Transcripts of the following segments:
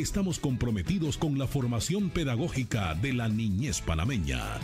estamos comprometidos con la formación pedagógica de la niñez panameña.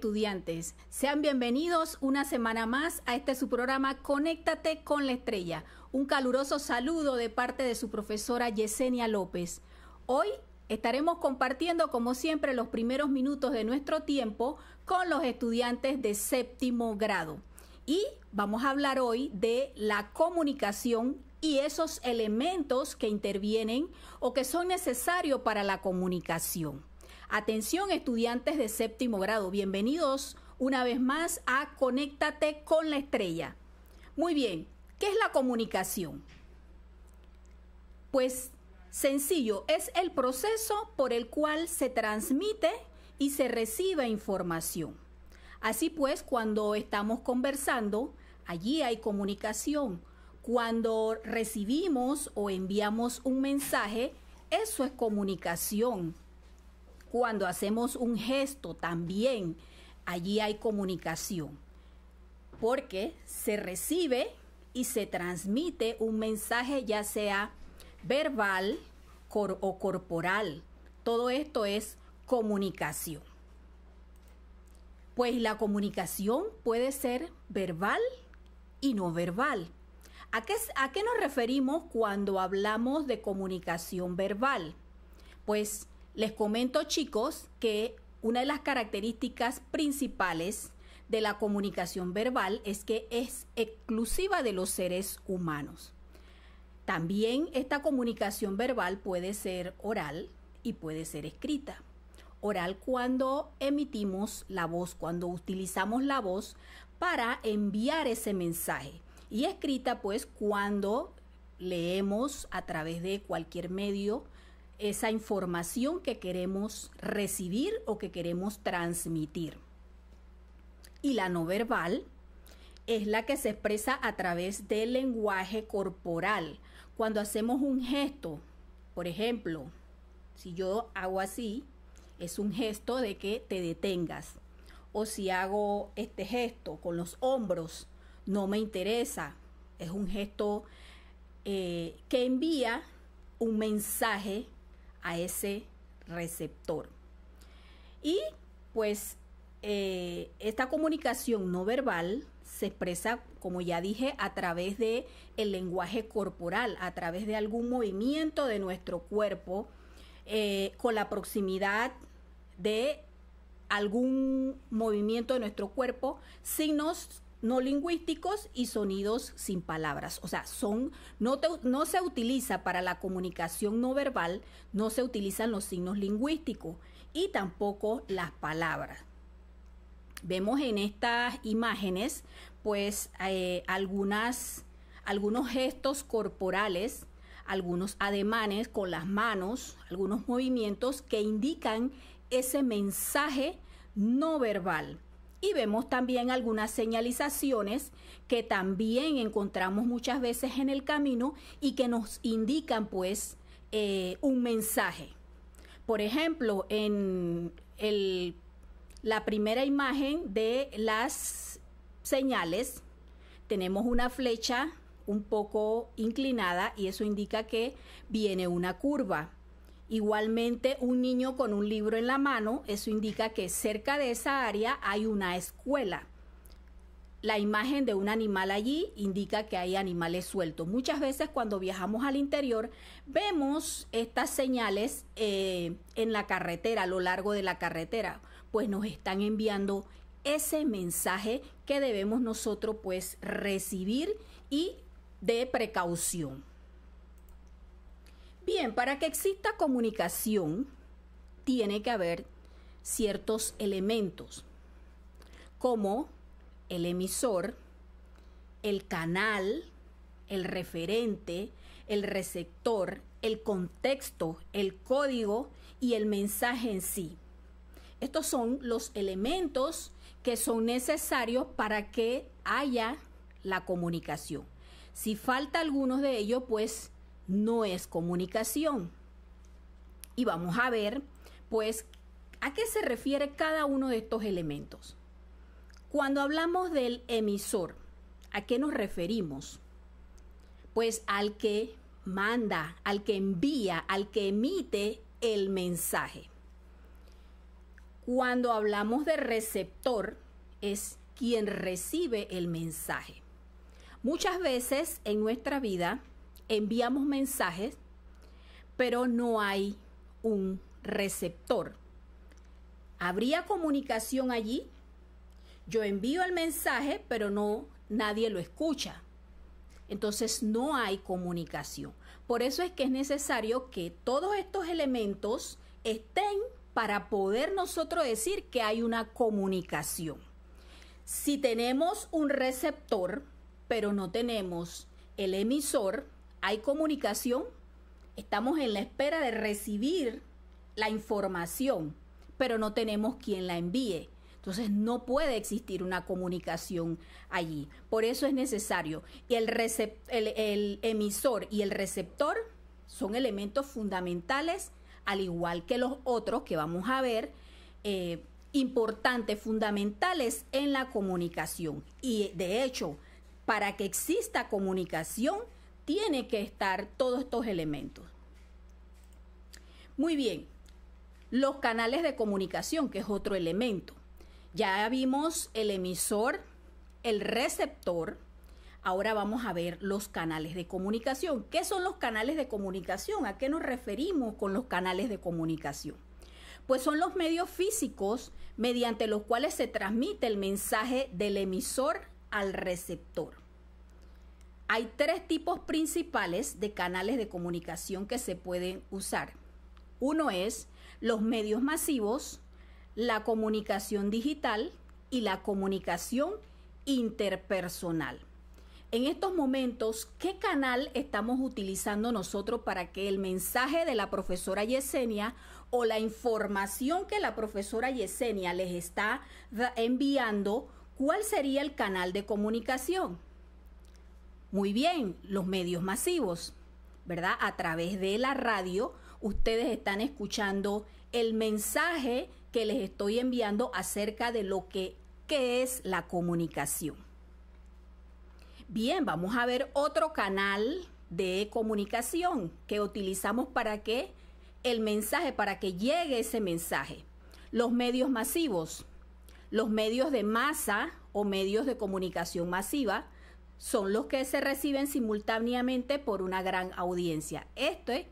estudiantes. Sean bienvenidos una semana más a este su programa Conéctate con la Estrella. Un caluroso saludo de parte de su profesora Yesenia López. Hoy estaremos compartiendo, como siempre, los primeros minutos de nuestro tiempo con los estudiantes de séptimo grado. Y vamos a hablar hoy de la comunicación y esos elementos que intervienen o que son necesarios para la comunicación. Atención estudiantes de séptimo grado, bienvenidos una vez más a Conéctate con la Estrella. Muy bien, ¿qué es la comunicación? Pues sencillo, es el proceso por el cual se transmite y se recibe información. Así pues, cuando estamos conversando, allí hay comunicación. Cuando recibimos o enviamos un mensaje, eso es comunicación. Cuando hacemos un gesto también, allí hay comunicación, porque se recibe y se transmite un mensaje ya sea verbal o corporal. Todo esto es comunicación. Pues la comunicación puede ser verbal y no verbal. ¿A qué, ¿A qué, nos referimos cuando hablamos de comunicación verbal? Pues les comento chicos que una de las características principales de la comunicación verbal es que es exclusiva de los seres humanos. También esta comunicación verbal puede ser oral y puede ser escrita. Oral cuando emitimos la voz, cuando utilizamos la voz para enviar ese mensaje. Y escrita pues cuando leemos a través de cualquier medio esa información que queremos recibir o que queremos transmitir. Y la no verbal es la que se expresa a través del lenguaje corporal. Cuando hacemos un gesto, por ejemplo, si yo hago así, es un gesto de que te detengas. O si hago este gesto con los hombros, no me interesa. Es un gesto eh, que envía un mensaje a ese receptor. Y pues eh, esta comunicación no verbal se expresa, como ya dije, a través de el lenguaje corporal, a través de algún movimiento de nuestro cuerpo, eh, con la proximidad de algún movimiento de nuestro cuerpo, signos no lingüísticos y sonidos sin palabras. O sea, son, no, se utiliza para la comunicación no verbal, no se utilizan los signos lingüísticos y tampoco las palabras. Vemos en estas imágenes, pues, eh, algunas, algunos gestos corporales, algunos ademanes con las manos, algunos movimientos que indican ese mensaje no verbal y vemos también algunas señalizaciones que también encontramos muchas veces en el camino y que nos indican pues eh, un mensaje. Por ejemplo, en la primera imagen de las señales tenemos una flecha un poco inclinada y eso indica que viene una curva. Igualmente, un niño con un libro en la mano, eso indica que cerca de esa área hay una escuela. La imagen de un animal allí indica que hay animales sueltos. Muchas veces cuando viajamos al interior vemos estas señales eh, en la carretera, a lo largo de la carretera, pues nos están enviando ese mensaje que debemos nosotros pues recibir y de precaución. Bien, para que exista comunicación tiene que haber ciertos elementos, como el emisor, el canal, el referente, el receptor, el contexto, el código y el mensaje en sí. Estos son los elementos que son necesarios para que haya la comunicación. Si falta algunos de ellos, pues no es comunicación. Y vamos a ver, pues, a qué se refiere cada uno de estos elementos. Cuando hablamos del emisor, ¿a qué nos referimos? Pues al que manda, al que envía, al que emite el mensaje. Cuando hablamos de receptor, es quien recibe el mensaje. Muchas veces en nuestra vida enviamos mensajes, pero no hay un receptor. ¿Habría comunicación allí? Yo envío el mensaje, pero no nadie lo escucha. Entonces no hay comunicación. Por eso es que es necesario que todos estos elementos estén para poder nosotros decir que hay una comunicación. Si tenemos un receptor, pero no tenemos el emisor, hay comunicación, estamos en la espera de recibir la información, pero no tenemos quien la envíe. Entonces no puede existir una comunicación allí. Por eso es necesario. el, emisor y el receptor son elementos fundamentales, al igual que los otros que vamos a ver, eh, importantes, fundamentales en la comunicación. Y de hecho, para que exista comunicación, tiene que estar todos estos elementos. Muy bien, los canales de comunicación, que es otro elemento. Ya vimos el emisor, el receptor, Ahora vamos a ver los canales de comunicación. ¿Qué son los canales de comunicación? ¿A qué nos referimos con los canales de comunicación? Pues son los medios físicos mediante los cuales se transmite el mensaje del emisor al receptor. Hay tres tipos principales de canales de comunicación que se pueden usar. Uno es los medios masivos, la comunicación digital y la comunicación interpersonal. En estos momentos, ¿qué canal estamos utilizando nosotros para que el mensaje de la profesora Yesenia o la información que la profesora Yesenia les está enviando, cuál sería el canal de comunicación? Muy bien, los medios masivos, ¿verdad? A través de la radio, ustedes están escuchando el mensaje que les estoy enviando acerca de lo que ¿qué es la comunicación. Bien, vamos a ver otro canal de comunicación que utilizamos para que el mensaje, para que llegue ese mensaje. Los medios masivos, los medios de masa o medios de comunicación masiva son los que se reciben simultáneamente por una gran audiencia. Esto es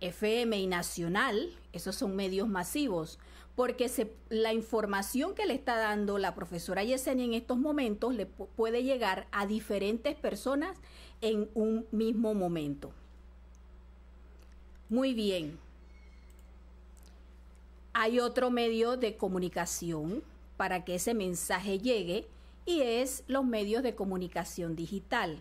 FM y Nacional, esos son medios masivos, porque la información que le está dando la profesora Yesenia en estos momentos le puede llegar a diferentes personas en un mismo momento. Muy bien. Hay otro medio de comunicación para que ese mensaje llegue y es los medios de comunicación digital,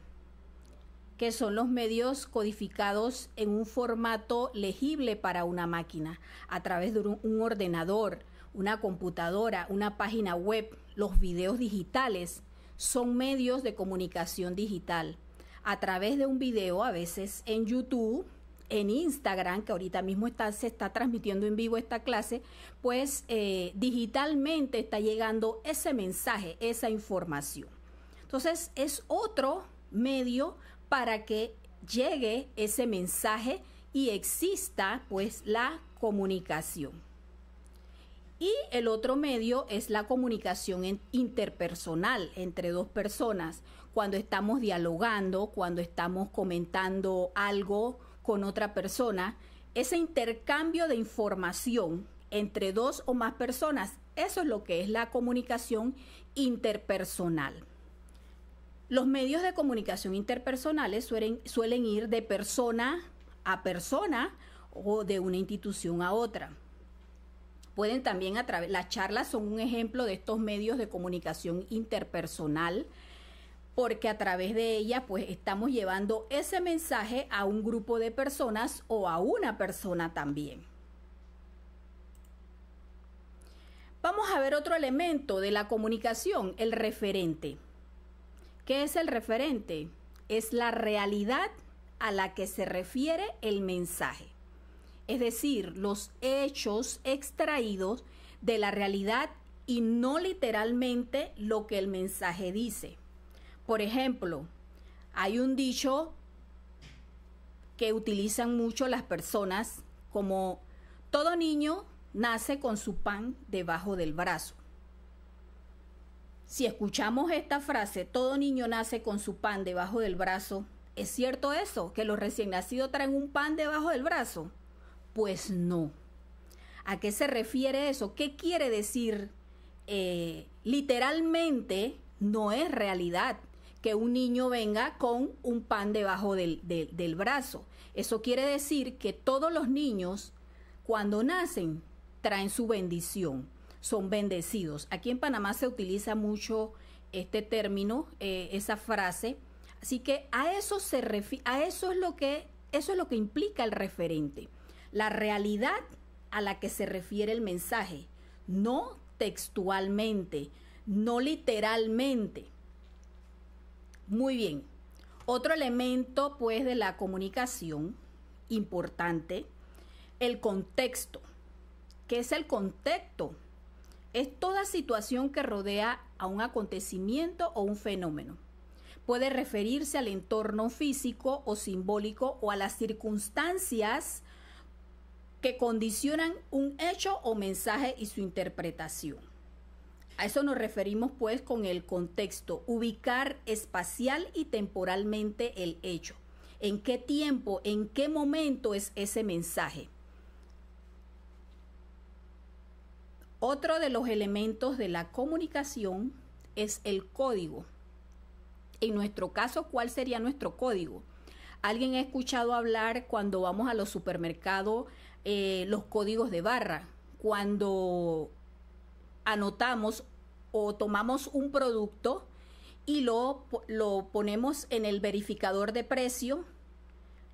que son los medios codificados en un formato legible para una máquina, a través de un ordenador, una computadora, una página web, los videos digitales, son medios de comunicación digital. A través de un video, a veces en YouTube, en Instagram, que ahorita mismo está, se está transmitiendo en vivo esta clase, pues eh, digitalmente está llegando ese mensaje, esa información. Entonces es otro medio para que llegue ese mensaje y exista pues la comunicación. Y el otro medio es la comunicación interpersonal entre dos personas, cuando estamos dialogando, cuando estamos comentando algo con otra persona, ese intercambio de información entre dos o más personas, eso es lo que es la comunicación interpersonal. Los medios de comunicación interpersonales suelen, suelen ir de persona a persona o de una institución a otra. Pueden también a través, las charlas son un ejemplo de estos medios de comunicación interpersonal porque a través de ella pues estamos llevando ese mensaje a un grupo de personas o a una persona también. Vamos a ver otro elemento de la comunicación, el referente. ¿Qué es el referente? Es la realidad a la que se refiere el mensaje, es decir, los hechos extraídos de la realidad y no literalmente lo que el mensaje dice. Por ejemplo, hay un dicho que utilizan mucho las personas como todo niño nace con su pan debajo del brazo. Si escuchamos esta frase, todo niño nace con su pan debajo del brazo, ¿es cierto eso? ¿Que los recién nacidos traen un pan debajo del brazo? Pues no. ¿A qué se refiere eso? ¿Qué quiere decir? Eh, literalmente no es realidad que un niño venga con un pan debajo del, brazo. Eso quiere decir que todos los niños, cuando nacen, traen su bendición, son bendecidos. Aquí en Panamá se utiliza mucho este término, eh, esa frase. Así que a eso se a eso es lo que eso es lo que implica el referente, la realidad a la que se refiere el mensaje, no textualmente, no literalmente. Muy bien. Otro elemento, pues, de la comunicación importante, el contexto. ¿Qué es el contexto? Es toda situación que rodea a un acontecimiento o un fenómeno. Puede referirse al entorno físico o simbólico o a las circunstancias que condicionan un hecho o mensaje y su interpretación. A eso nos referimos pues con el contexto, ubicar espacial y temporalmente el hecho. ¿En qué tiempo, en qué momento es ese mensaje? Otro de los elementos de la comunicación es el código. En nuestro caso, ¿cuál sería nuestro código? Alguien ha escuchado hablar cuando vamos a los supermercados eh, los códigos de barra, cuando anotamos o tomamos un producto y lo, lo ponemos en el verificador de precio,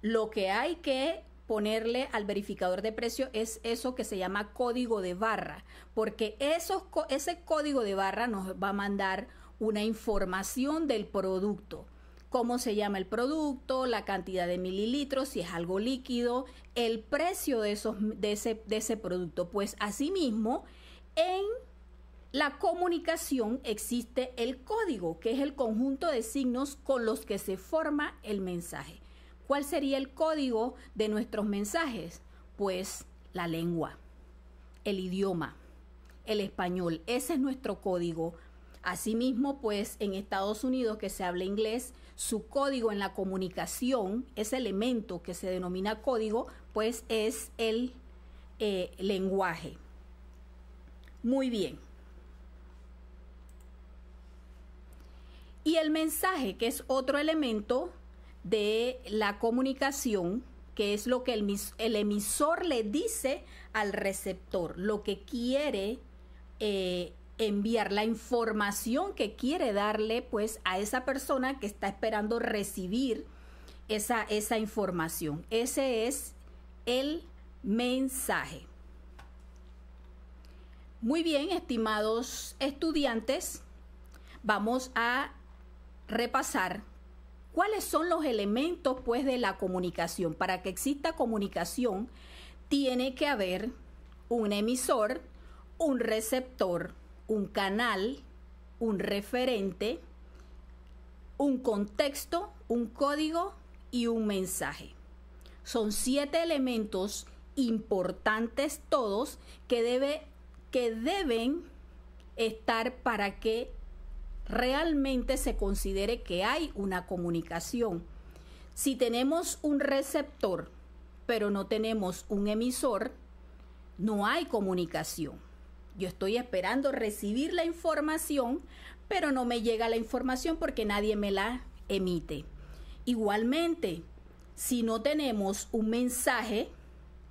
lo que hay que ponerle al verificador de precio es eso que se llama código de barra, porque esos, ese código de barra nos va a mandar una información del producto, cómo se llama el producto, la cantidad de mililitros, si es algo líquido, el precio de, esos, de, ese, de ese producto. Pues asimismo, en la comunicación existe el código, que es el conjunto de signos con los que se forma el mensaje. ¿Cuál sería el código de nuestros mensajes? Pues la lengua, el idioma, el español. Ese es nuestro código. Asimismo, pues en Estados Unidos que se habla inglés, su código en la comunicación, ese elemento que se denomina código, pues es el eh, lenguaje. Muy bien. Y el mensaje, que es otro elemento de la comunicación, que es lo que el, emisor le dice al receptor, lo que quiere eh, enviar, la información que quiere darle pues a esa persona que está esperando recibir esa, esa información. Ese es el mensaje. Muy bien, estimados estudiantes, vamos a repasar cuáles son los elementos pues de la comunicación. Para que exista comunicación tiene que haber un emisor, un receptor, un canal, un referente, un contexto, un código y un mensaje. Son siete elementos importantes todos que, debe, que deben estar para que realmente se considere que hay una comunicación. Si tenemos un receptor, pero no tenemos un emisor, no hay comunicación. Yo estoy esperando recibir la información, pero no me llega la información porque nadie me la emite. Igualmente, si no tenemos un mensaje,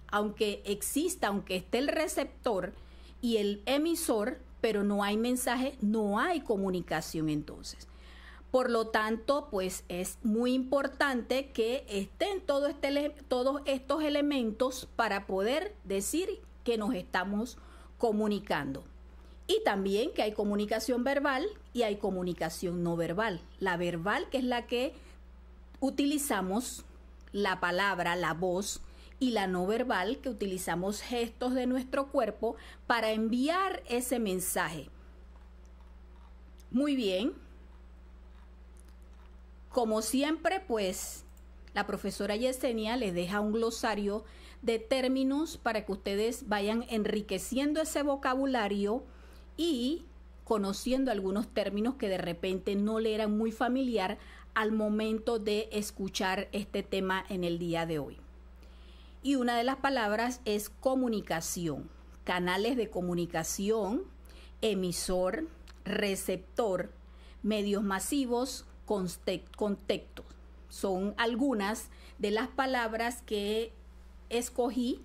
aunque exista, aunque esté el receptor y el emisor, pero no hay mensaje, no hay comunicación entonces. Por lo tanto, pues es muy importante que estén este todos estos elementos para poder decir que nos estamos comunicando. Y también que hay comunicación verbal y hay comunicación no verbal. La verbal que es la que utilizamos, la palabra, la voz, y la no verbal, que utilizamos gestos de nuestro cuerpo para enviar ese mensaje. Muy bien. Como siempre, pues la profesora Yesenia les deja un glosario de términos para que ustedes vayan enriqueciendo ese vocabulario y conociendo algunos términos que de repente no le eran muy familiar al momento de escuchar este tema en el día de hoy. Y una de las palabras es comunicación, canales de comunicación, emisor, receptor, medios masivos, contexto. Son algunas de las palabras que escogí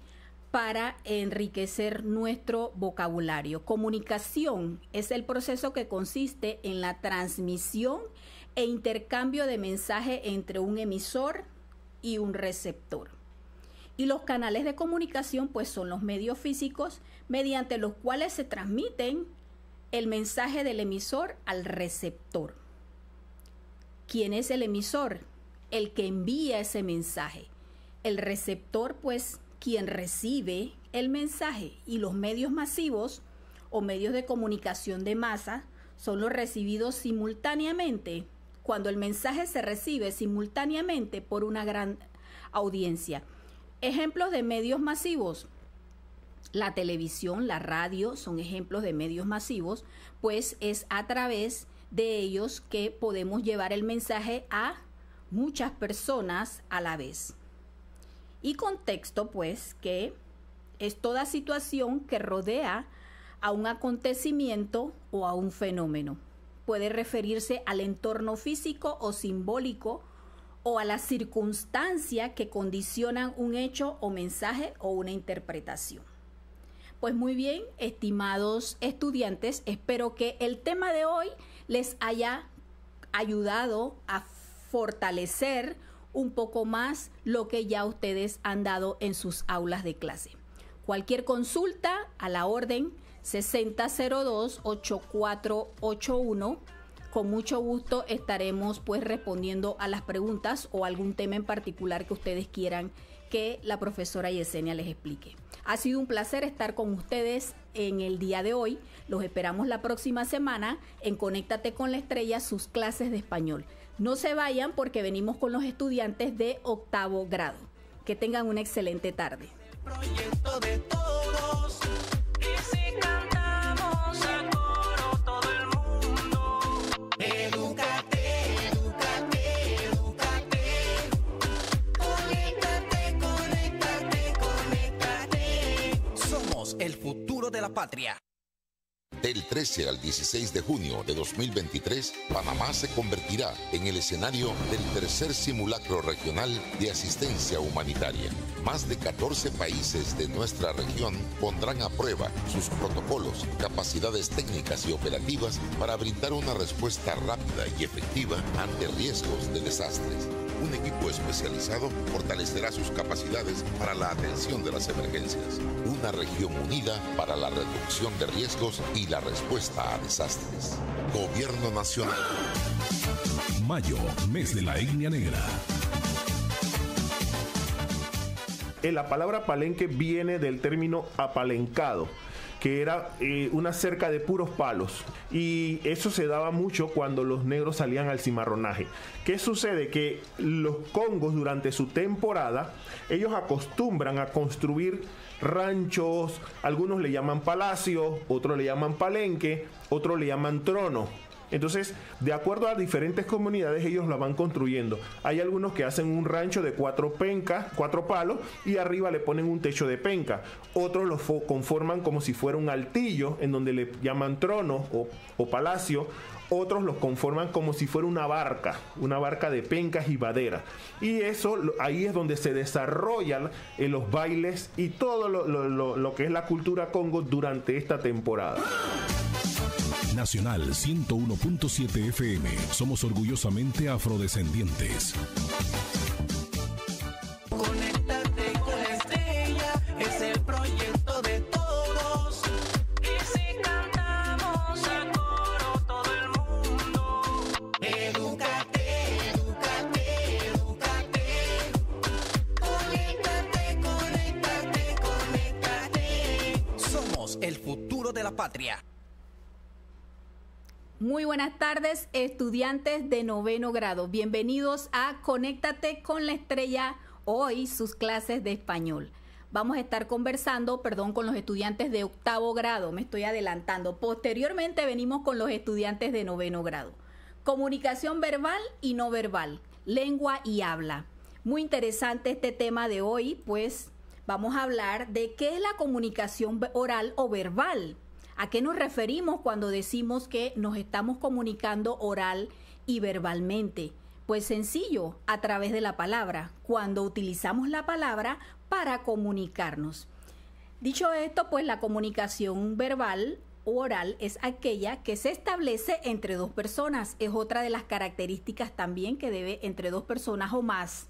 para enriquecer nuestro vocabulario. Comunicación es el proceso que consiste en la transmisión e intercambio de mensaje entre un emisor y un receptor. Y los canales de comunicación pues son los medios físicos mediante los cuales se transmiten el mensaje del emisor al receptor. ¿Quién es el emisor? El que envía ese mensaje. El receptor pues quien recibe el mensaje y los medios masivos o medios de comunicación de masa son los recibidos simultáneamente cuando el mensaje se recibe simultáneamente por una gran audiencia. Ejemplos de medios masivos. La televisión, la radio son ejemplos de medios masivos, pues es a través de ellos que podemos llevar el mensaje a muchas personas a la vez. Y contexto, pues, que es toda situación que rodea a un acontecimiento o a un fenómeno. Puede referirse al entorno físico o simbólico o a la circunstancia que condicionan un hecho o mensaje o una interpretación. Pues muy bien, estimados estudiantes, espero que el tema de hoy les haya ayudado a fortalecer un poco más lo que ya ustedes han dado en sus aulas de clase. Cualquier consulta a la orden 6002-8481 con mucho gusto estaremos pues respondiendo a las preguntas o algún tema en particular que ustedes quieran que la profesora Yesenia les explique. Ha sido un placer estar con ustedes en el día de hoy. Los esperamos la próxima semana en Conéctate con la Estrella, sus clases de español. No se vayan porque venimos con los estudiantes de octavo grado. Que tengan una excelente tarde. patria. Del 13 al 16 de junio de 2023, Panamá se convertirá en el escenario del tercer simulacro regional de asistencia humanitaria. Más de 14 países de nuestra región pondrán a prueba sus protocolos, capacidades técnicas y operativas para brindar una respuesta rápida y efectiva ante riesgos de desastres un equipo especializado fortalecerá sus capacidades para la atención de las emergencias. Una región unida para la reducción de riesgos y la respuesta a desastres. Gobierno Nacional. Mayo, mes de la etnia negra. Eh, la palabra palenque viene del término apalencado que era eh, una cerca de puros palos. Y eso se daba mucho cuando los negros salían al cimarronaje. ¿Qué sucede? Que los congos durante su temporada, ellos acostumbran a construir ranchos, algunos le llaman palacio, otros le llaman palenque, otros le llaman trono entonces, de acuerdo a diferentes comunidades, ellos la van construyendo. Hay algunos que hacen un rancho de cuatro pencas, cuatro palos, y arriba le ponen un techo de penca. Otros los conforman como si fuera un altillo, en donde le llaman trono o, palacio. Otros los conforman como si fuera una barca, una barca de pencas y madera. Y eso ahí es donde se desarrollan eh, los bailes y todo lo que es la cultura congo durante esta temporada. Nacional 101.7 FM. Somos orgullosamente afrodescendientes. Conéctate con la estrella, es el proyecto de todos. Y si cantamos a coro todo el mundo. Educate, educate, educate. Conéctate, conéctate, conéctate. Somos el futuro de la patria. Muy buenas tardes, estudiantes de noveno grado. Bienvenidos a Conéctate con la Estrella, hoy sus clases de español. Vamos a estar conversando, perdón, con los estudiantes de octavo grado, me estoy adelantando. Posteriormente venimos con los estudiantes de noveno grado. Comunicación verbal y no verbal, lengua y habla. Muy interesante este tema de hoy, pues vamos a hablar de qué es la comunicación oral o verbal ¿A qué nos referimos cuando decimos que nos estamos comunicando oral y verbalmente? Pues sencillo, a través de la palabra, cuando utilizamos la palabra para comunicarnos. Dicho esto, pues la comunicación verbal o oral es aquella que se establece entre dos personas. Es otra de las características también que debe entre dos personas o más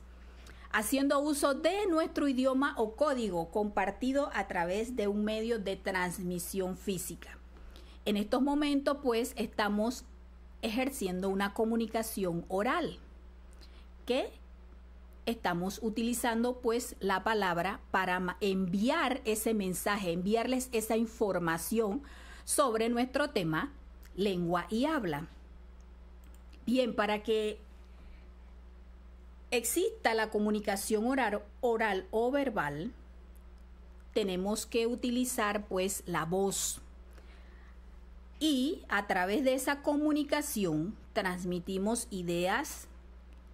haciendo uso de nuestro idioma o código compartido a través de un medio de transmisión física. En estos momentos pues estamos ejerciendo una comunicación oral que estamos utilizando pues la palabra para enviar ese mensaje, enviarles esa información sobre nuestro tema lengua y habla. Bien, para que exista la comunicación oral, o verbal, tenemos que utilizar pues la voz. Y a través de esa comunicación transmitimos ideas,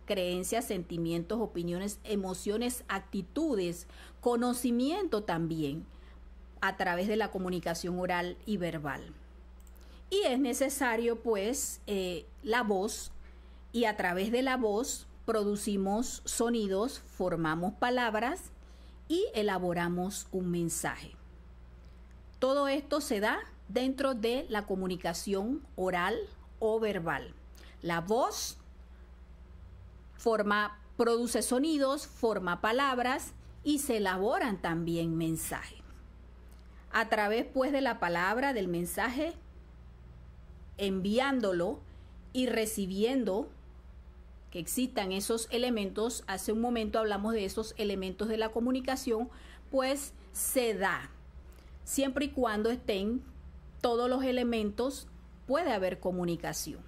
creencias, sentimientos, opiniones, emociones, actitudes, conocimiento también a través de la comunicación oral y verbal. Y es necesario pues eh, la voz y a través de la voz producimos sonidos, formamos palabras y elaboramos un mensaje. Todo esto se da dentro de la comunicación oral o verbal. La voz forma, produce sonidos, forma palabras y se elaboran también mensajes. A través pues de la palabra, del mensaje, enviándolo y recibiendo existan esos elementos, hace un momento hablamos de esos elementos de la comunicación, pues se da. Siempre y cuando estén todos los elementos, puede haber comunicación.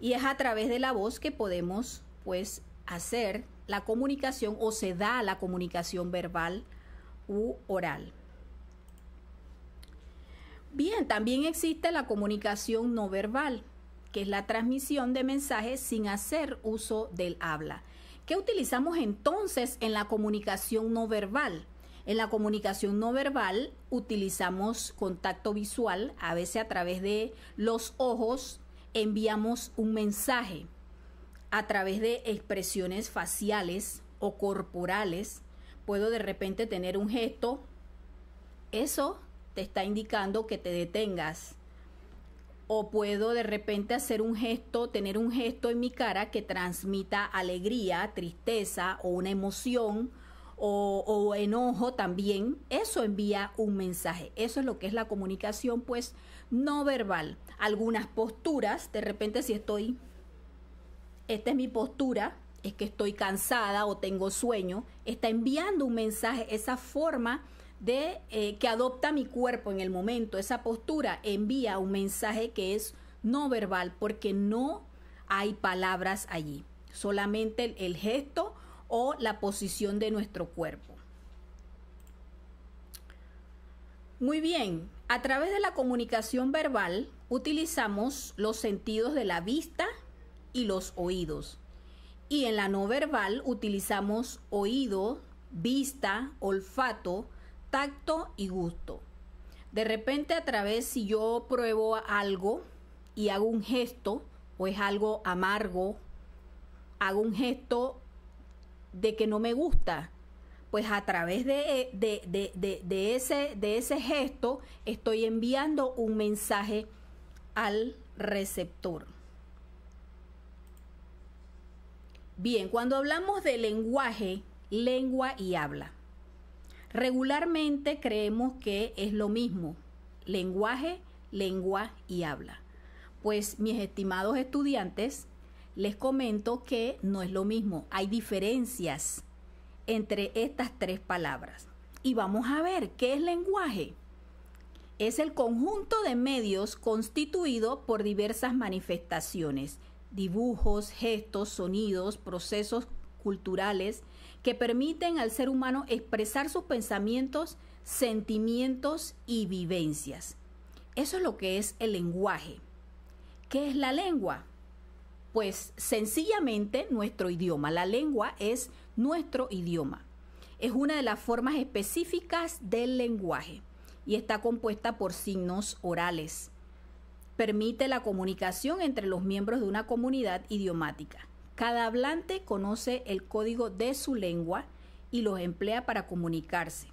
Y es a través de la voz que podemos, pues, hacer la comunicación o se da la comunicación verbal u oral. Bien, también existe la comunicación no verbal que es la transmisión de mensajes sin hacer uso del habla. ¿Qué utilizamos entonces en la comunicación no verbal? En la comunicación no verbal utilizamos contacto visual, a veces a través de los ojos enviamos un mensaje, a través de expresiones faciales o corporales. Puedo de repente tener un gesto. Eso te está indicando que te detengas, o puedo de repente hacer un gesto, tener un gesto en mi cara que transmita alegría, tristeza o una emoción o, enojo también. Eso envía un mensaje. Eso es lo que es la comunicación, pues, no verbal. Algunas posturas, de repente si estoy, esta es mi postura, es que estoy cansada o tengo sueño, está enviando un mensaje, esa forma de eh, que adopta mi cuerpo en el momento, esa postura envía un mensaje que es no verbal porque no hay palabras allí, solamente el gesto o la posición de nuestro cuerpo. Muy bien, a través de la comunicación verbal utilizamos los sentidos de la vista y los oídos. Y en la no verbal utilizamos oído, vista, olfato, tacto y gusto. De repente a través si yo pruebo algo y hago un gesto, o es pues algo amargo, hago un gesto de que no me gusta, pues a través de, ese, de ese gesto estoy enviando un mensaje al receptor. Bien, cuando hablamos de lenguaje, lengua y habla. Regularmente creemos que es lo mismo, lenguaje, lengua y habla. Pues mis estimados estudiantes, les comento que no es lo mismo, hay diferencias entre estas tres palabras. Y vamos a ver, ¿qué es lenguaje? Es el conjunto de medios constituido por diversas manifestaciones, dibujos, gestos, sonidos, procesos culturales, que permiten al ser humano expresar sus pensamientos, sentimientos y vivencias. Eso es lo que es el lenguaje. ¿Qué es la lengua? Pues sencillamente nuestro idioma. La lengua es nuestro idioma. Es una de las formas específicas del lenguaje y está compuesta por signos orales. Permite la comunicación entre los miembros de una comunidad idiomática. Cada hablante conoce el código de su lengua y los emplea para comunicarse.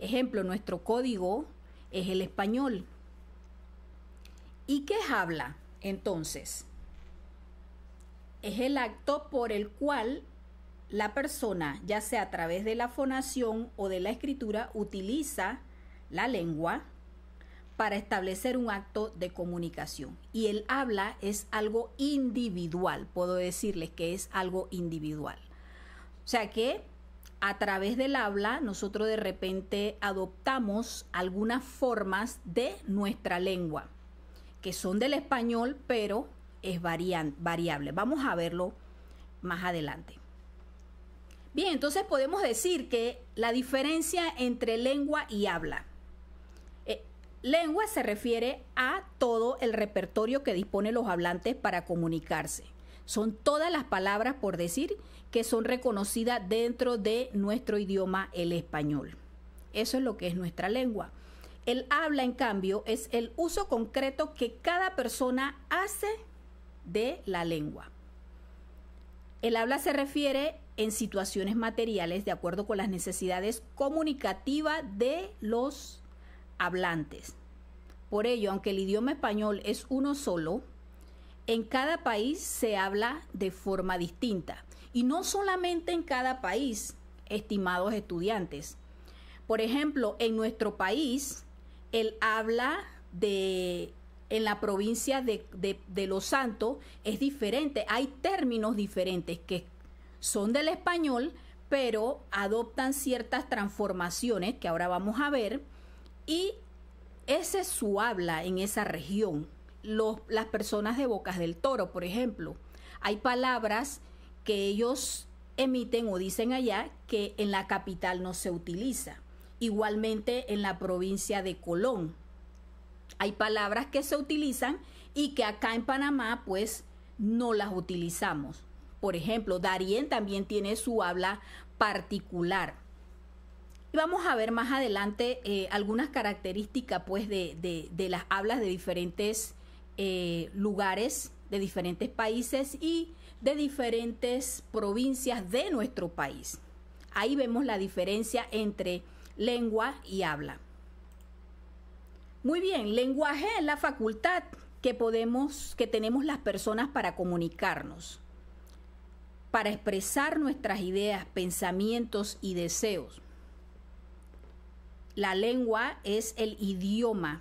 Ejemplo, nuestro código es el español. ¿Y qué habla entonces? Es el acto por el cual la persona, ya sea a través de la fonación o de la escritura, utiliza la lengua para establecer un acto de comunicación. Y el habla es algo individual, puedo decirles que es algo individual. O sea que a través del habla nosotros de repente adoptamos algunas formas de nuestra lengua, que son del español, pero es variable. Vamos a verlo más adelante. Bien, entonces podemos decir que la diferencia entre lengua y habla. Lengua se refiere a todo el repertorio que disponen los hablantes para comunicarse. Son todas las palabras, por decir, que son reconocidas dentro de nuestro idioma, el español. Eso es lo que es nuestra lengua. El habla, en cambio, es el uso concreto que cada persona hace de la lengua. El habla se refiere en situaciones materiales de acuerdo con las necesidades comunicativas de los hablantes. Por ello, aunque el idioma español es uno solo, en cada país se habla de forma distinta. Y no solamente en cada país, estimados estudiantes. Por ejemplo, en nuestro país, el habla de en la provincia de, de Los Santos es diferente. Hay términos diferentes que son del español, pero adoptan ciertas transformaciones que ahora vamos a ver y ese es su habla en esa región. las personas de Bocas del Toro, por ejemplo, hay palabras que ellos emiten o dicen allá que en la capital no se utiliza. Igualmente en la provincia de Colón. Hay palabras que se utilizan y que acá en Panamá pues no las utilizamos. Por ejemplo, Darien también tiene su habla particular. Y vamos a ver más adelante eh, algunas características pues, de, las hablas de diferentes eh, lugares, de diferentes países y de diferentes provincias de nuestro país. Ahí vemos la diferencia entre lengua y habla. Muy bien, lenguaje es la facultad que podemos que tenemos las personas para comunicarnos, para expresar nuestras ideas, pensamientos y deseos. La lengua es el idioma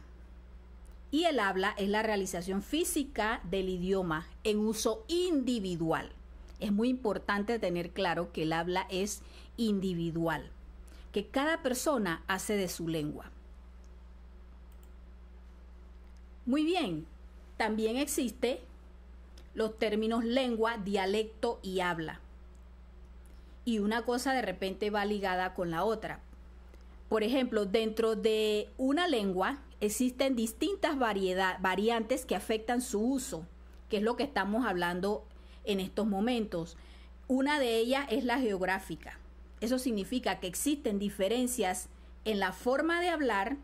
y el habla es la realización física del idioma en uso individual. Es muy importante tener claro que el habla es individual, que cada persona hace de su lengua. Muy bien, también existe los términos lengua, dialecto y habla. Y una cosa de repente va ligada con la otra. Por ejemplo, dentro de una lengua existen distintas variantes que afectan su uso, que es lo que estamos hablando en estos momentos. Una de ellas es la geográfica. Eso significa que existen diferencias en la forma de hablar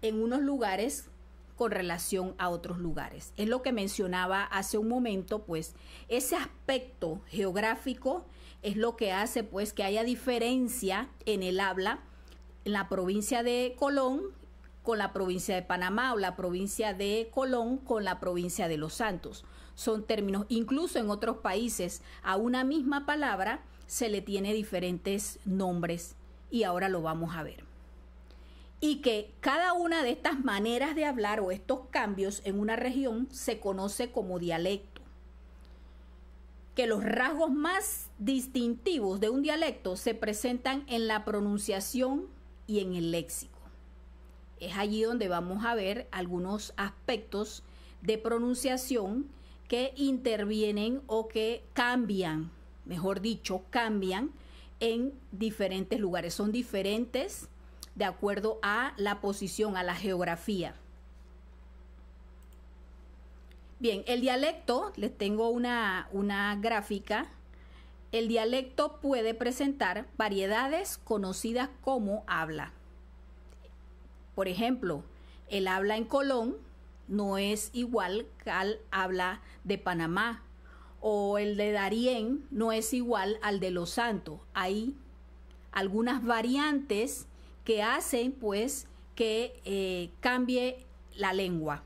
en unos lugares con relación a otros lugares. Es lo que mencionaba hace un momento, pues ese aspecto geográfico es lo que hace pues que haya diferencia en el habla la provincia de Colón con la provincia de Panamá o la provincia de Colón con la provincia de Los Santos. Son términos, incluso en otros países, a una misma palabra se le tiene diferentes nombres y ahora lo vamos a ver. Y que cada una de estas maneras de hablar o estos cambios en una región se conoce como dialecto. Que los rasgos más distintivos de un dialecto se presentan en la pronunciación y en el léxico. Es allí donde vamos a ver algunos aspectos de pronunciación que intervienen o que cambian, mejor dicho, cambian en diferentes lugares. Son diferentes de acuerdo a la posición, a la geografía. Bien, el dialecto, les tengo una, una gráfica el dialecto puede presentar variedades conocidas como habla. Por ejemplo, el habla en Colón no es igual al habla de Panamá o el de Darién no es igual al de Los Santos. Hay algunas variantes que hacen pues que eh, cambie la lengua.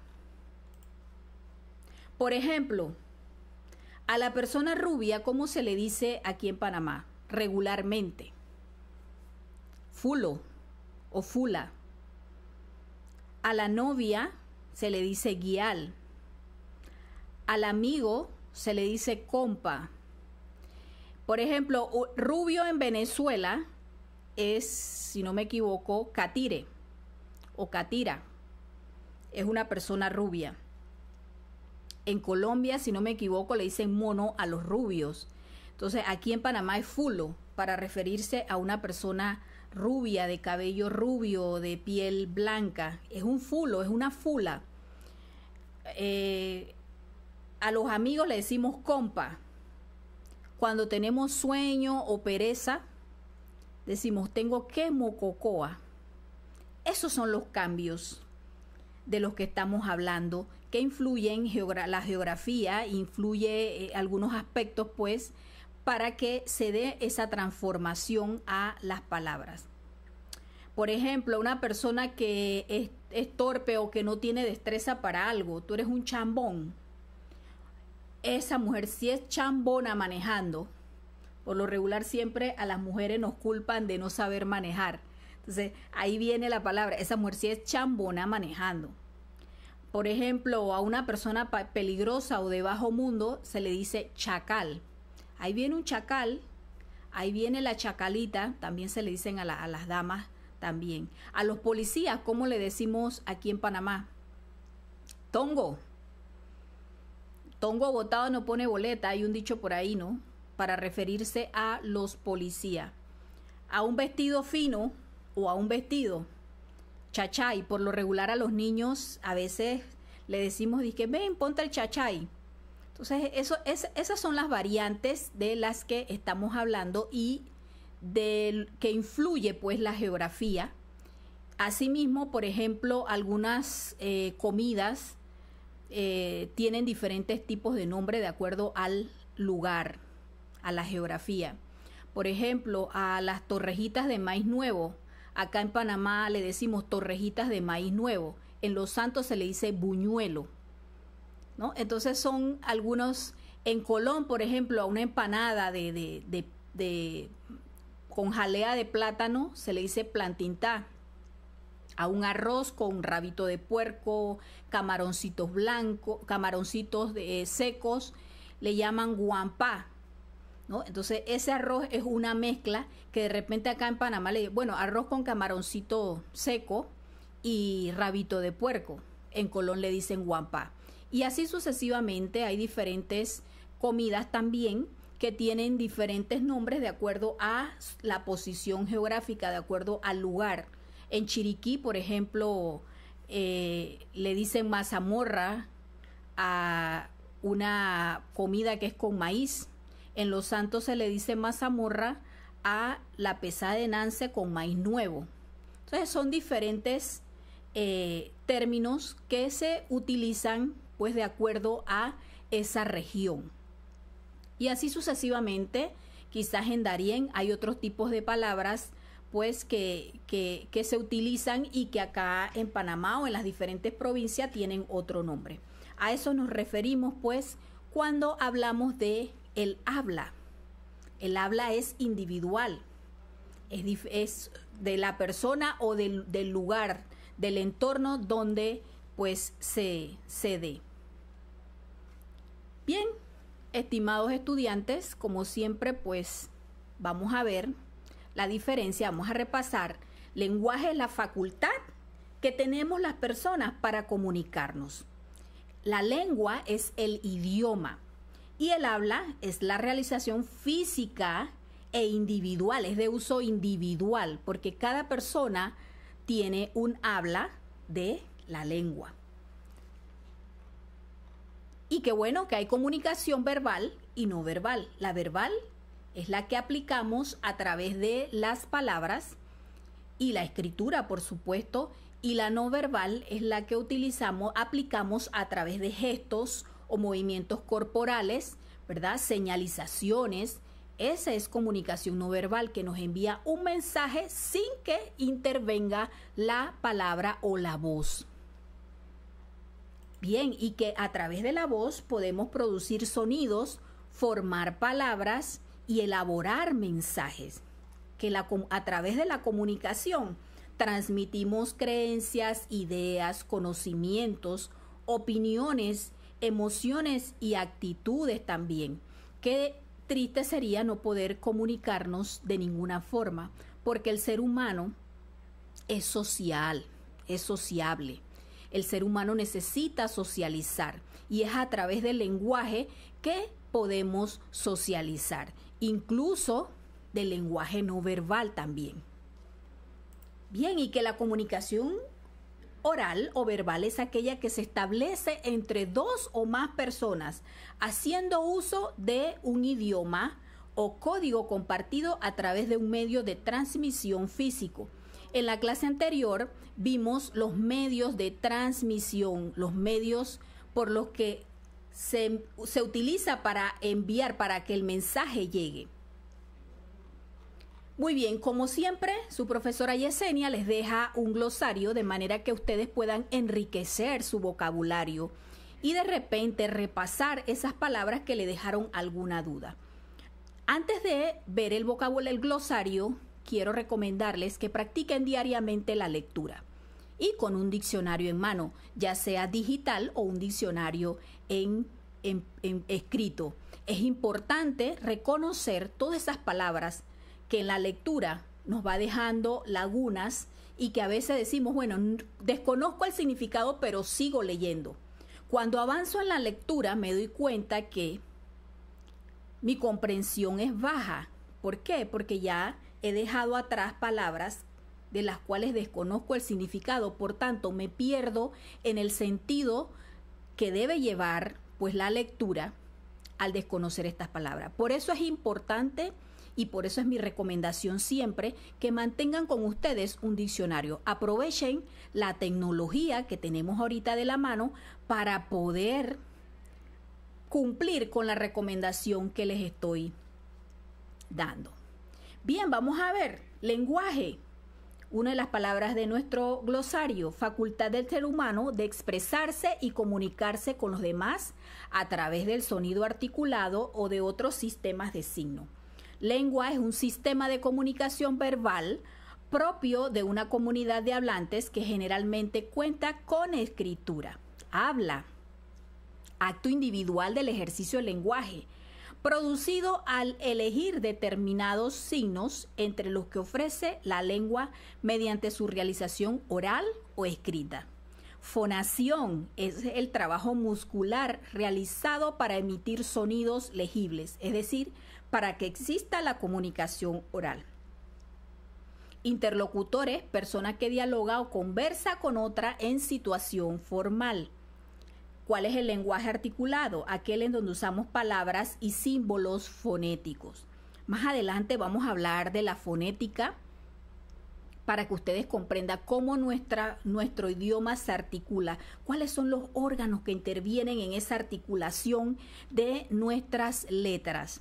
Por ejemplo, a la persona rubia, ¿cómo se le dice aquí en Panamá? Regularmente. Fulo o fula. A la novia se le dice guial. Al amigo se le dice compa. Por ejemplo, rubio en Venezuela es, si no me equivoco, catire o catira. Es una persona rubia. En Colombia, si no me equivoco, le dicen mono a los rubios. Entonces, aquí en Panamá es fulo para referirse a una persona rubia, de cabello rubio, de piel blanca. Es un fulo, es una fula. Eh, a los amigos le decimos compa. Cuando tenemos sueño o pereza, decimos tengo que mococoa. Esos son los cambios de los que estamos hablando influye influyen, la geografía influye eh, algunos aspectos, pues, para que se dé esa transformación a las palabras. Por ejemplo, una persona que es, torpe o que no tiene destreza para algo, tú eres un chambón. Esa mujer si es chambona manejando. Por lo regular siempre a las mujeres nos culpan de no saber manejar. Entonces ahí viene la palabra, esa mujer si es chambona manejando por ejemplo, a una persona peligrosa o de bajo mundo se le dice chacal. Ahí viene un chacal, ahí viene la chacalita, también se le dicen a, las damas también. A los policías, ¿cómo le decimos aquí en Panamá? Tongo. Tongo botado no pone boleta, hay un dicho por ahí, ¿no? Para referirse a los policías. A un vestido fino o a un vestido chachay. Por lo regular a los niños a veces le decimos, ven, ponte el chachay. Entonces, eso, es, esas son las variantes de las que estamos hablando y de, que influye pues la geografía. Asimismo, por ejemplo, algunas eh, comidas eh, tienen diferentes tipos de nombre de acuerdo al lugar, a la geografía. Por ejemplo, a las torrejitas de maíz nuevo Acá en Panamá le decimos torrejitas de maíz nuevo. En Los Santos se le dice buñuelo. ¿no? Entonces son algunos. En Colón, por ejemplo, a una empanada de, con jalea de plátano se le dice plantintá. A un arroz con rabito de puerco, camaroncitos blancos, camaroncitos eh, secos, le llaman guampá. Entonces ese arroz es una mezcla que de repente acá en Panamá le bueno, arroz con camaroncito seco y rabito de puerco. En Colón le dicen guampa Y así sucesivamente hay diferentes comidas también que tienen diferentes nombres de acuerdo a la posición geográfica, de acuerdo al lugar. En Chiriquí, por ejemplo, eh, le dicen mazamorra a una comida que es con maíz, en Los Santos se le dice mazamorra a la pesada de nance con maíz nuevo. Entonces son diferentes eh, términos que se utilizan pues de acuerdo a esa región. Y así sucesivamente, quizás en Darién hay otros tipos de palabras pues que, que, se utilizan y que acá en Panamá o en las diferentes provincias tienen otro nombre. A eso nos referimos pues cuando hablamos de el habla. El habla es individual, es, de la persona o del, lugar, del entorno donde pues se, se dé. Bien, estimados estudiantes, como siempre pues vamos a ver la diferencia, vamos a repasar. Lenguaje es la facultad que tenemos las personas para comunicarnos. La lengua es el idioma y el habla es la realización física e individual, es de uso individual, porque cada persona tiene un habla de la lengua. Y qué bueno que hay comunicación verbal y no verbal. La verbal es la que aplicamos a través de las palabras y la escritura, por supuesto, y la no verbal es la que utilizamos, aplicamos a través de gestos o movimientos corporales, ¿verdad? Señalizaciones. Esa es comunicación no verbal que nos envía un mensaje sin que intervenga la palabra o la voz. Bien, y que a través de la voz podemos producir sonidos, formar palabras y elaborar mensajes. Que a través de la comunicación transmitimos creencias, ideas, conocimientos, opiniones emociones y actitudes también. Qué triste sería no poder comunicarnos de ninguna forma, porque el ser humano es social, es sociable. El ser humano necesita socializar y es a través del lenguaje que podemos socializar, incluso del lenguaje no verbal también. Bien, y que la comunicación oral o verbal es aquella que se establece entre dos o más personas haciendo uso de un idioma o código compartido a través de un medio de transmisión físico. En la clase anterior vimos los medios de transmisión, los medios por los que se, se utiliza para enviar, para que el mensaje llegue. Muy bien, como siempre, su profesora Yesenia les deja un glosario de manera que ustedes puedan enriquecer su vocabulario y de repente repasar esas palabras que le dejaron alguna duda. Antes de ver el vocabulario, el glosario, quiero recomendarles que practiquen diariamente la lectura y con un diccionario en mano, ya sea digital o un diccionario en escrito. Es importante reconocer todas esas palabras que en la lectura nos va dejando lagunas y que a veces decimos, bueno, desconozco el significado, pero sigo leyendo. Cuando avanzo en la lectura me doy cuenta que mi comprensión es baja. ¿Por qué? Porque ya he dejado atrás palabras de las cuales desconozco el significado, por tanto me pierdo en el sentido que debe llevar pues la lectura al desconocer estas palabras. Por eso es importante y por eso es mi recomendación siempre que mantengan con ustedes un diccionario. Aprovechen la tecnología que tenemos ahorita de la mano para poder cumplir con la recomendación que les estoy dando. Bien, vamos a ver, lenguaje. Una de las palabras de nuestro glosario, facultad del ser humano de expresarse y comunicarse con los demás a través del sonido articulado o de otros sistemas de signo. Lengua es un sistema de comunicación verbal propio de una comunidad de hablantes que generalmente cuenta con escritura. Habla, acto individual del ejercicio del lenguaje, producido al elegir determinados signos entre los que ofrece la lengua mediante su realización oral o escrita. Fonación es el trabajo muscular realizado para emitir sonidos legibles, es decir, para que exista la comunicación oral. Interlocutores, persona que dialoga o conversa con otra en situación formal. ¿Cuál es el lenguaje articulado? Aquel en donde usamos palabras y símbolos fonéticos. Más adelante vamos a hablar de la fonética para que ustedes comprendan cómo nuestro idioma se articula, cuáles son los órganos que intervienen en esa articulación de nuestras letras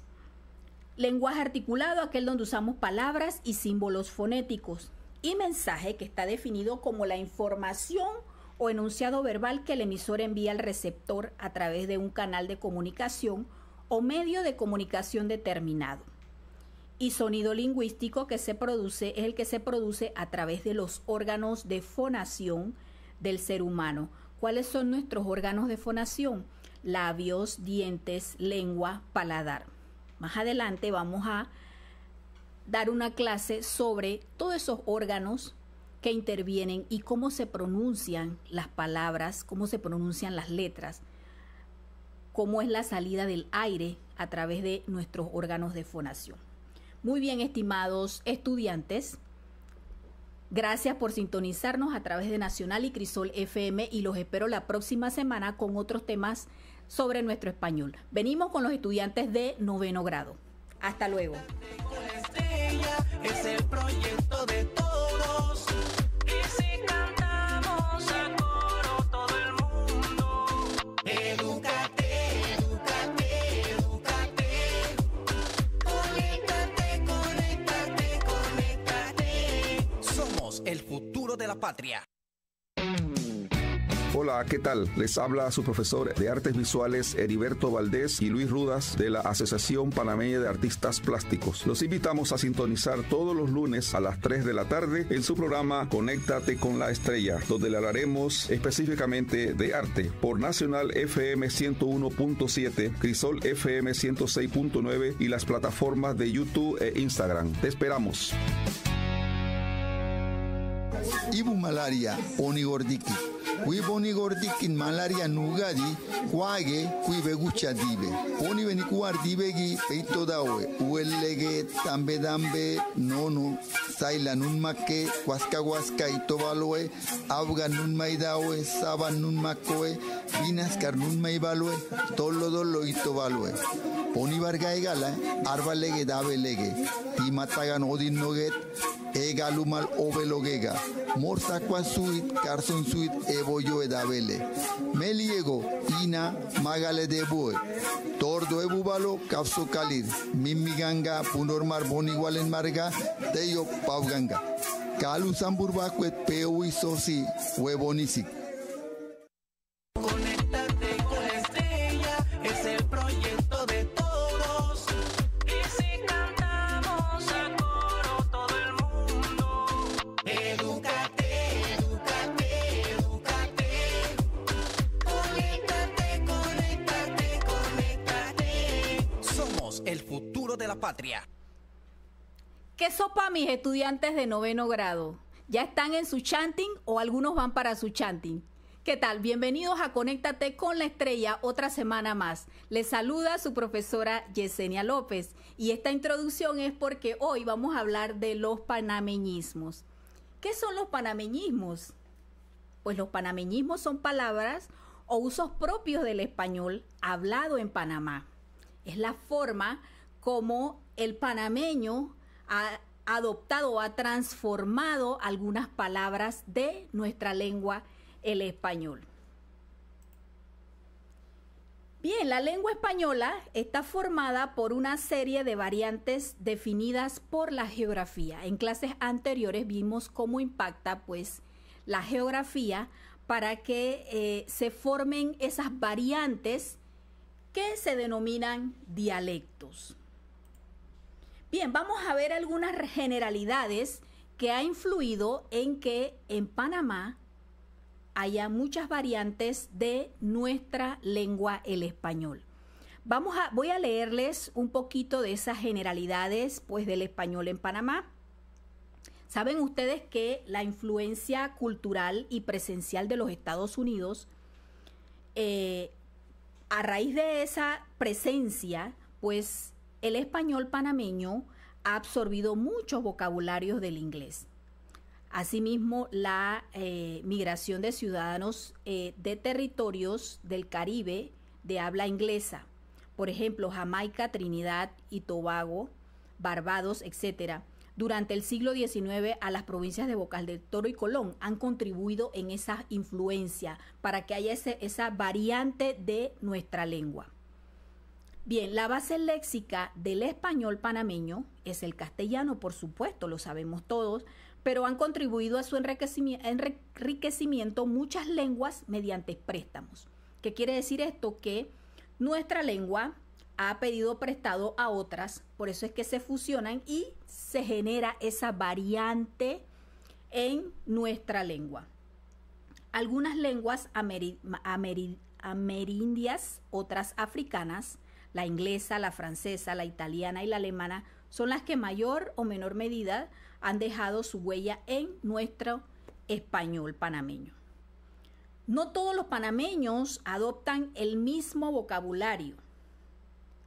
lenguaje articulado, aquel donde usamos palabras y símbolos fonéticos, y mensaje, que está definido como la información o enunciado verbal que el emisor envía al receptor a través de un canal de comunicación o medio de comunicación determinado. Y sonido lingüístico que se produce es el que se produce a través de los órganos de fonación del ser humano. ¿Cuáles son nuestros órganos de fonación? Labios, dientes, lengua, paladar. Más adelante vamos a dar una clase sobre todos esos órganos que intervienen y cómo se pronuncian las palabras, cómo se pronuncian las letras, cómo es la salida del aire a través de nuestros órganos de fonación. Muy bien, estimados estudiantes, gracias por sintonizarnos a través de Nacional y Crisol FM y los espero la próxima semana con otros temas sobre nuestro español. Venimos con los estudiantes de noveno grado. Hasta luego. ¿qué tal? Les habla su profesor de artes visuales Heriberto Valdés y Luis Rudas de la Asociación Panameña de Artistas Plásticos. Los invitamos a sintonizar todos los lunes a las 3 de la tarde en su programa Conéctate con la Estrella, donde le hablaremos específicamente de arte por Nacional FM 101.7, Crisol FM 106.9 y las plataformas de YouTube e Instagram. Te esperamos. Wi boni gordikin malaria nugadi, huage, cui begucha dibe. Boni venikuar begi peito dawe, uelege, tambe dambe, nono, saila nun maque, huasca huasca y tobalue, ...abga nun maidawe, saba nun macoe, vinas nun maibalue, tolo dolo y tobalue. poni barga egala, arba lege dabe lege, matagan odin noget, ...egalumal galumal obelogega, morsa quasuit, carson suit, de edabele. Meliego, ina, magale de bue. Tordo ebubalo, capso calir. Mimiganga, punormar igual en marga, teyo pauganga, Calu zamburbacuet, peo y sosi, huevonisic. patria. ¿Qué sopa mis estudiantes de noveno grado? ¿Ya están en su chanting o algunos van para su chanting? ¿Qué tal? Bienvenidos a Conéctate con la Estrella otra semana más. Les saluda su profesora Yesenia López y esta introducción es porque hoy vamos a hablar de los panameñismos. ¿Qué son los panameñismos? Pues los panameñismos son palabras o usos propios del español hablado en Panamá. Es la forma cómo el panameño ha adoptado o ha transformado algunas palabras de nuestra lengua, el español. Bien, la lengua española está formada por una serie de variantes definidas por la geografía. En clases anteriores vimos cómo impacta pues la geografía para que eh, se formen esas variantes que se denominan dialectos. Bien, vamos a ver algunas generalidades que ha influido en que en Panamá haya muchas variantes de nuestra lengua, el español. Vamos a, voy a leerles un poquito de esas generalidades pues, del español en Panamá. Saben ustedes que la influencia cultural y presencial de los Estados Unidos, eh, a raíz de esa presencia, pues el español panameño ha absorbido muchos vocabularios del inglés. Asimismo, la eh, migración de ciudadanos eh, de territorios del Caribe de habla inglesa, por ejemplo, Jamaica, Trinidad y Tobago, Barbados, etc., durante el siglo XIX a las provincias de Bocas del Toro y Colón han contribuido en esa influencia para que haya esa variante de nuestra lengua. Bien, la base léxica del español panameño es el castellano, por supuesto, lo sabemos todos, pero han contribuido a su enriquecimiento muchas lenguas mediante préstamos. ¿Qué quiere decir esto? Que nuestra lengua ha pedido prestado a otras, por eso es que se fusionan y se genera esa variante en nuestra lengua. Algunas lenguas amerindias, otras africanas, la inglesa, la francesa, la italiana y la alemana son las que mayor o menor medida han dejado su huella en nuestro español panameño. No todos los panameños adoptan el mismo vocabulario.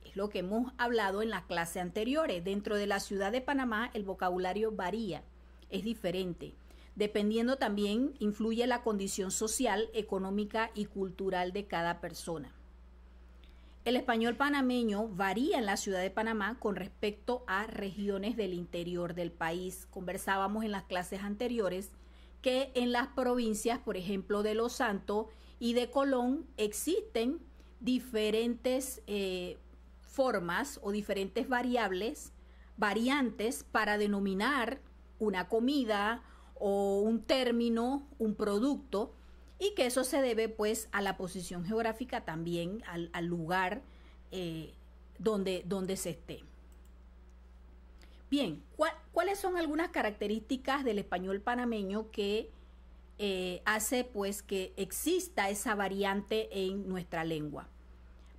Es lo que hemos hablado en las clases anteriores. Dentro de la ciudad de Panamá el vocabulario varía, es diferente. Dependiendo también influye la condición social, económica y cultural de cada persona. El español panameño varía en la ciudad de Panamá con respecto a regiones del interior del país. Conversábamos en las clases anteriores que en las provincias, por ejemplo, de Los Santos y de Colón, existen diferentes eh, formas o diferentes variables, variantes para denominar una comida o un término, un producto y que eso se debe pues a la posición geográfica también, al, lugar eh, donde, donde se esté. Bien, ¿cuáles son algunas características del español panameño que eh, hace pues que exista esa variante en nuestra lengua?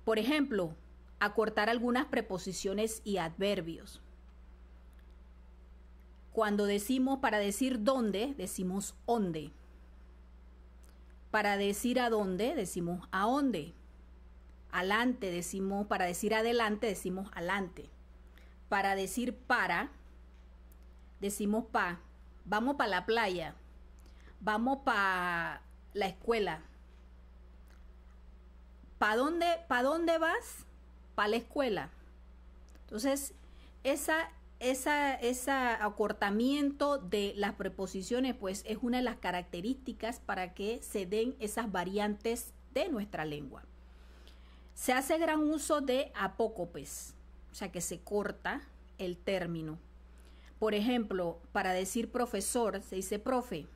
Por ejemplo, acortar algunas preposiciones y adverbios. Cuando decimos para decir dónde, decimos onde. Para decir a dónde, decimos a dónde. Alante, decimos, para decir adelante, decimos alante. Para decir para, decimos pa. Vamos para la playa. Vamos para la escuela. ¿Para dónde, pa dónde vas? Para la escuela. Entonces, esa esa, ese acortamiento de las preposiciones, pues es una de las características para que se den esas variantes de nuestra lengua. Se hace gran uso de apócopes, o sea que se corta el término. Por ejemplo, para decir profesor se dice profe.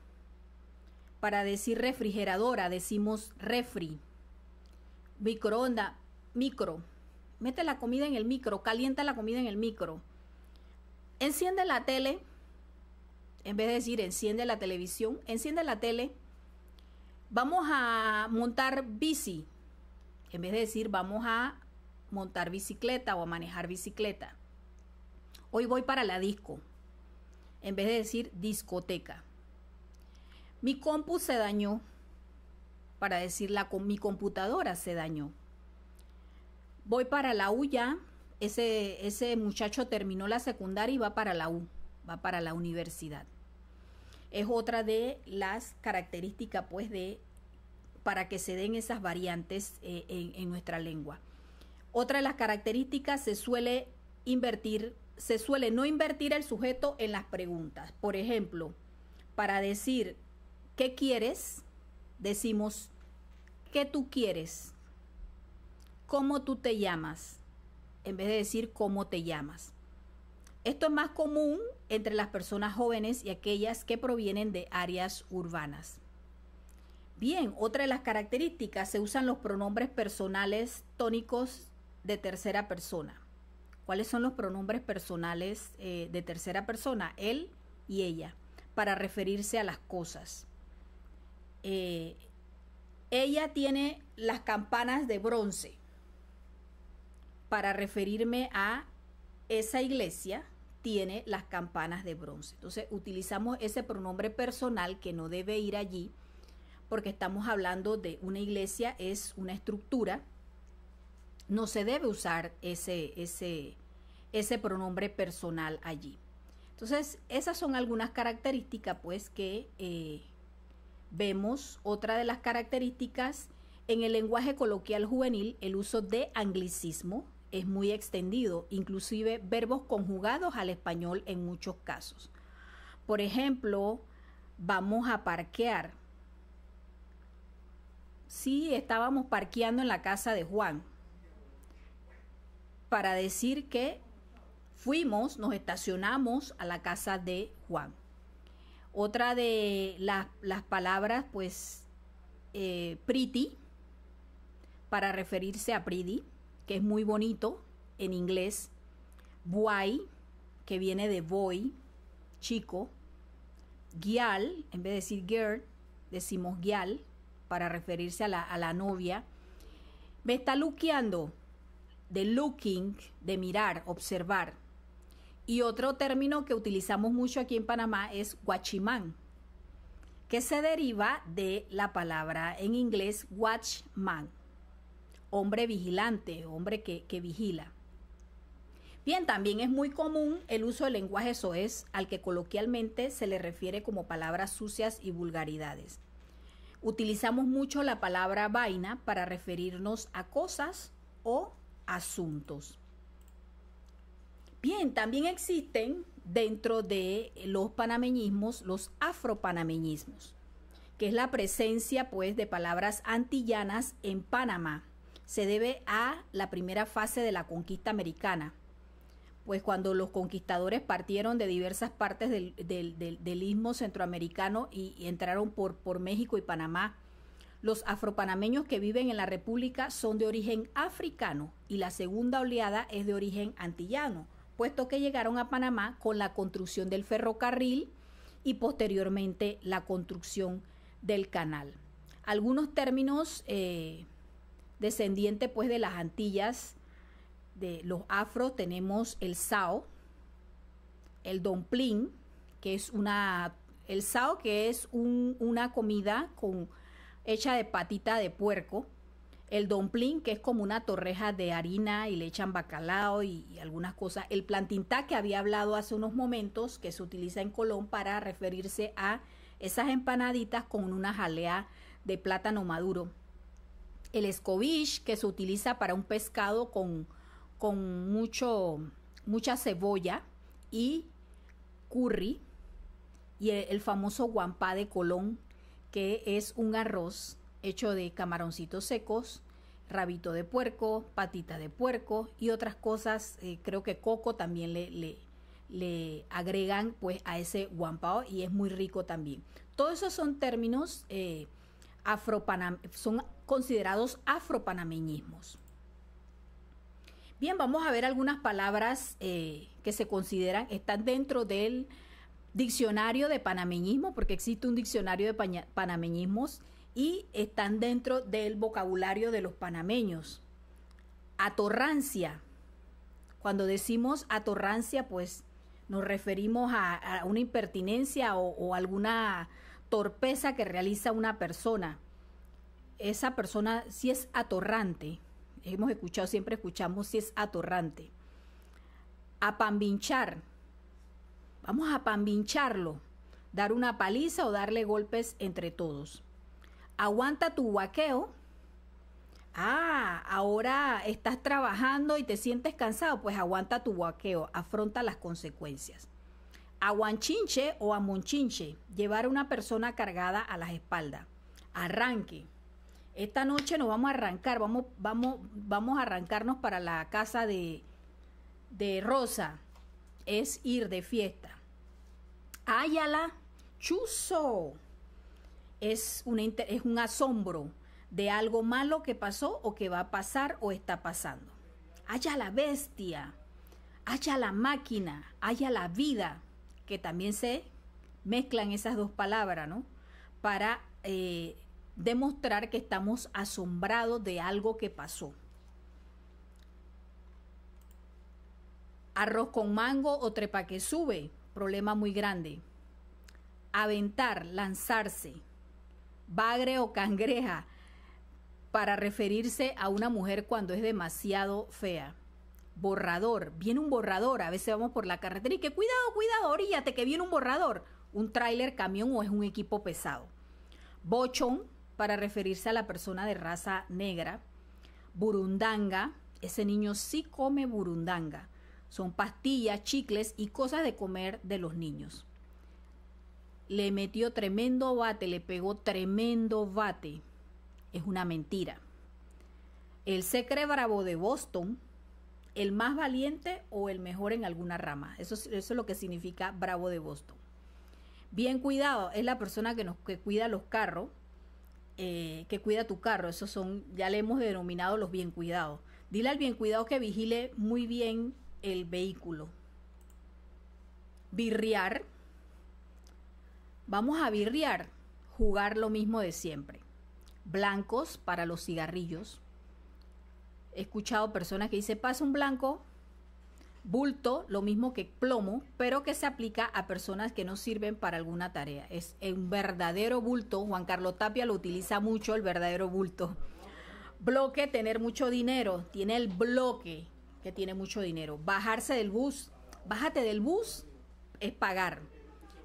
Para decir refrigeradora decimos refri. Microonda, micro. Mete la comida en el micro, calienta la comida en el micro Enciende la tele, en vez de decir enciende la televisión, enciende la tele, vamos a montar bici, en vez de decir vamos a montar bicicleta o a manejar bicicleta. Hoy voy para la disco, en vez de decir discoteca. Mi compu se dañó, para decir la, mi computadora se dañó. Voy para la huya ese, ese muchacho terminó la secundaria y va para la U, va para la universidad. Es otra de las características, pues, de para que se den esas variantes eh, en, en nuestra lengua. Otra de las características se suele invertir, se suele no invertir el sujeto en las preguntas. Por ejemplo, para decir ¿qué quieres? Decimos ¿qué tú quieres? ¿Cómo tú te llamas? en vez de decir cómo te llamas. Esto es más común entre las personas jóvenes y aquellas que provienen de áreas urbanas. Bien, otra de las características, se usan los pronombres personales tónicos de tercera persona. ¿Cuáles son los pronombres personales eh, de tercera persona? Él y ella, para referirse a las cosas. Eh, ella tiene las campanas de bronce para referirme a esa iglesia tiene las campanas de bronce. Entonces utilizamos ese pronombre personal que no debe ir allí porque estamos hablando de una iglesia, es una estructura. No se debe usar ese, ese, ese pronombre personal allí. Entonces, esas son algunas características, pues, que eh, vemos. Otra de las características en el lenguaje coloquial juvenil, el uso de anglicismo, es muy extendido, inclusive verbos conjugados al español en muchos casos. Por ejemplo, vamos a parquear. Sí, estábamos parqueando en la casa de Juan. Para decir que fuimos, nos estacionamos a la casa de Juan. Otra de las, palabras, pues, eh, pretty, para referirse a pretty que es muy bonito en inglés. Buay, que viene de boy, chico. Guial, en vez de decir girl, decimos guial para referirse a la, novia. Me está luqueando, de looking, de mirar, observar. Y otro término que utilizamos mucho aquí en Panamá es guachimán, que se deriva de la palabra en inglés watchman hombre vigilante, hombre que, vigila. Bien, también es muy común el uso del lenguaje soez al que coloquialmente se le refiere como palabras sucias y vulgaridades. Utilizamos mucho la palabra vaina para referirnos a cosas o asuntos. Bien, también existen dentro de los panameñismos los afropanameñismos, que es la presencia pues de palabras antillanas en Panamá se debe a la primera fase de la conquista americana, pues cuando los conquistadores partieron de diversas partes del, del, istmo centroamericano y, entraron por, por, México y Panamá. Los afropanameños que viven en la República son de origen africano y la segunda oleada es de origen antillano, puesto que llegaron a Panamá con la construcción del ferrocarril y posteriormente la construcción del canal. Algunos términos eh, descendiente pues de las Antillas, de los afro tenemos el Sao, el Domplín, que es una, el Sao que es una comida con, hecha de patita de puerco, el Domplín que es como una torreja de harina y le echan bacalao y, algunas cosas, el plantinta que había hablado hace unos momentos, que se utiliza en Colón para referirse a esas empanaditas con una jalea de plátano maduro el escobich que se utiliza para un pescado con, con mucho, mucha cebolla y curry y el, famoso guampá de Colón que es un arroz hecho de camaroncitos secos, rabito de puerco, patita de puerco y otras cosas, eh, creo que coco también le, le, agregan pues a ese guampa y es muy rico también. Todos esos son términos eh, afropanam son considerados afropanameñismos. Bien, vamos a ver algunas palabras eh, que se consideran, están dentro del diccionario de panameñismo, porque existe un diccionario de panameñismos y están dentro del vocabulario de los panameños. Atorrancia. Cuando decimos atorrancia, pues nos referimos a, una impertinencia o alguna torpeza que realiza una persona esa persona si es atorrante, hemos escuchado, siempre escuchamos si es atorrante, apambinchar, vamos a pambincharlo, dar una paliza o darle golpes entre todos. Aguanta tu guaqueo. Ah, ahora estás trabajando y te sientes cansado, pues aguanta tu guaqueo, afronta las consecuencias. Aguanchinche o amonchinche, llevar a una persona cargada a las espaldas. Arranque, esta noche nos vamos a arrancar, vamos, vamos, vamos a arrancarnos para la casa de, de Rosa. Es ir de fiesta. Ayala Chuzo. Es, es un asombro de algo malo que pasó o que va a pasar o está pasando. Halla la bestia, haya la máquina, haya la vida, que también se mezclan esas dos palabras, ¿no? Para eh, demostrar que estamos asombrados de algo que pasó. Arroz con mango o trepa que sube, problema muy grande. Aventar, lanzarse, bagre o cangreja, para referirse a una mujer cuando es demasiado fea. Borrador, viene un borrador, a veces vamos por la carretera y que cuidado, cuidado, oríllate que viene un borrador, un tráiler, camión o es un equipo pesado. Bochón, para referirse a la persona de raza negra. Burundanga, ese niño sí come burundanga. Son pastillas, chicles y cosas de comer de los niños. Le metió tremendo bate, le pegó tremendo bate. Es una mentira. El secre bravo de Boston, el más valiente o el mejor en alguna rama. Eso es, lo que significa bravo de Boston. Bien cuidado, es la persona que nos que cuida los carros, eh, que cuida tu carro. Esos son, ya le hemos denominado los bien cuidados. Dile al bien cuidado que vigile muy bien el vehículo. virriar Vamos a virriar Jugar lo mismo de siempre. Blancos para los cigarrillos. He escuchado personas que dicen, pasa un blanco, bulto, lo mismo que plomo, pero que se aplica a personas que no sirven para alguna tarea. Es un verdadero bulto, Juan Carlos Tapia lo utiliza mucho, el verdadero bulto. Bloque, tener mucho dinero, tiene el bloque que tiene mucho dinero. Bajarse del bus, bájate del bus, es pagar.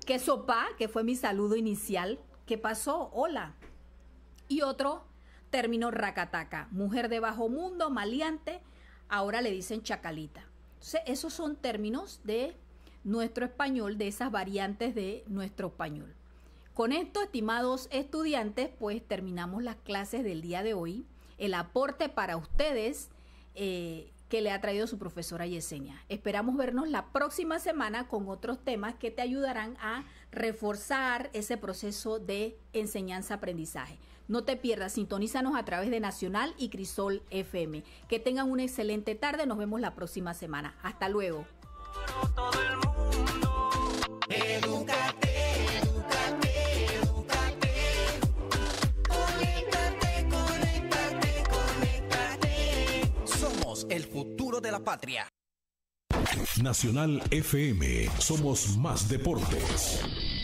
Que sopa, que fue mi saludo inicial, ¿qué pasó? Hola. Y otro término racataca, mujer de bajo mundo, maleante, ahora le dicen chacalita. Entonces, esos son términos de nuestro español, de esas variantes de nuestro español. Con esto, estimados estudiantes, pues terminamos las clases del día de hoy. El aporte para ustedes eh, que le ha traído su profesora Yesenia. Esperamos vernos la próxima semana con otros temas que te ayudarán a reforzar ese proceso de enseñanza-aprendizaje. No te pierdas, sintonízanos a través de Nacional y Crisol FM. Que tengan una excelente tarde, nos vemos la próxima semana. Hasta luego. Somos el futuro de la patria. Nacional FM, somos más deportes.